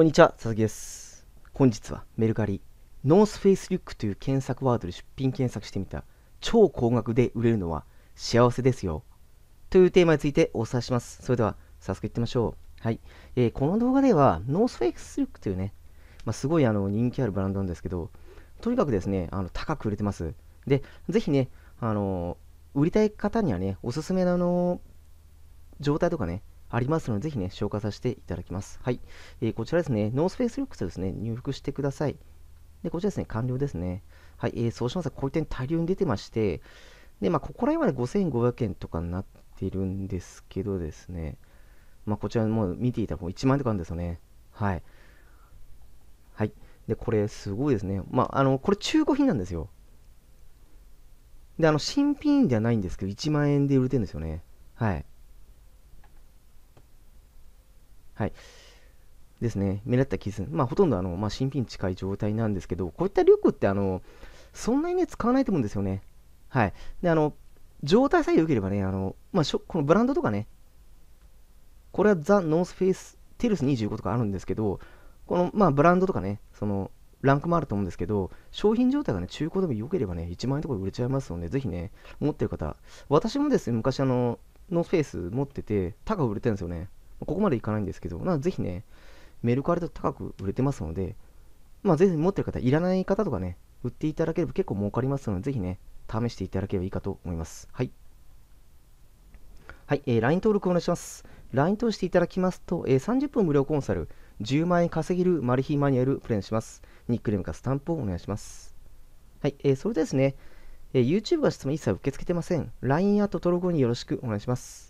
こんにちは、佐々木です。本日はメルカリ、ノースフェイスリュックという検索ワードで出品検索してみた、超高額で売れるのは幸せですよ。というテーマについてお伝えします。それでは、早速いってみましょう。はい。えー、この動画では、ノースフェイスリュックというね、まあ、すごいあの人気あるブランドなんですけど、とにかくですね、あの高く売れてます。で、ぜひね、あのー、売りたい方にはね、おすすめのあのー、状態とかね、ありますので、ぜひね、紹介させていただきます。はい。えー、こちらですね、ノースフェイスルックスですね、入力してください。で、こちらですね、完了ですね。はい。えー、そうしますと、こういった大量に出てまして、で、まあ、ここら辺はね、5500円とかになっているんですけどですね、まあ、こちらも見ていたらもう1万円とかあるんですよね。はい。はい。で、これ、すごいですね。まあ、あの、これ中古品なんですよ。で、あの、新品ではないんですけど、1万円で売れてるんですよね。はい。はい。ですね。目立った傷。まあ、ほとんどあの、まあ、新品近い状態なんですけど、こういったリュックってあの、そんなにね、使わないと思うんですよね。はい。で、あの、状態さえ良ければね、あの、まあ、このブランドとかね、これはザ・ノースフェイス・テルス25とかあるんですけど、この、まあ、ブランドとかね、その、ランクもあると思うんですけど、商品状態がね、中古でも良ければね、1万円とか売れちゃいますので、ぜひね、持ってる方、私もですね、昔あの、ノースフェイス持ってて、高く売れてるんですよね。ここまでいかないんですけど、なぜひね、メルカリと高く売れてますので、まあ、ぜひ持ってる方、いらない方とかね、売っていただければ結構儲かりますので、ぜひね、試していただければいいかと思います。はい。はい、えー、LINE 登録お願いします。LINE 通していただきますと、えー、30分無料コンサル、10万円稼げるマル秘マニュアルプレゼンします。ニックネームかスタンプをお願いします。はい、えー、それでですね、えー、YouTube は質問一切受け付けてません。LINE アート登録後によろしくお願いします。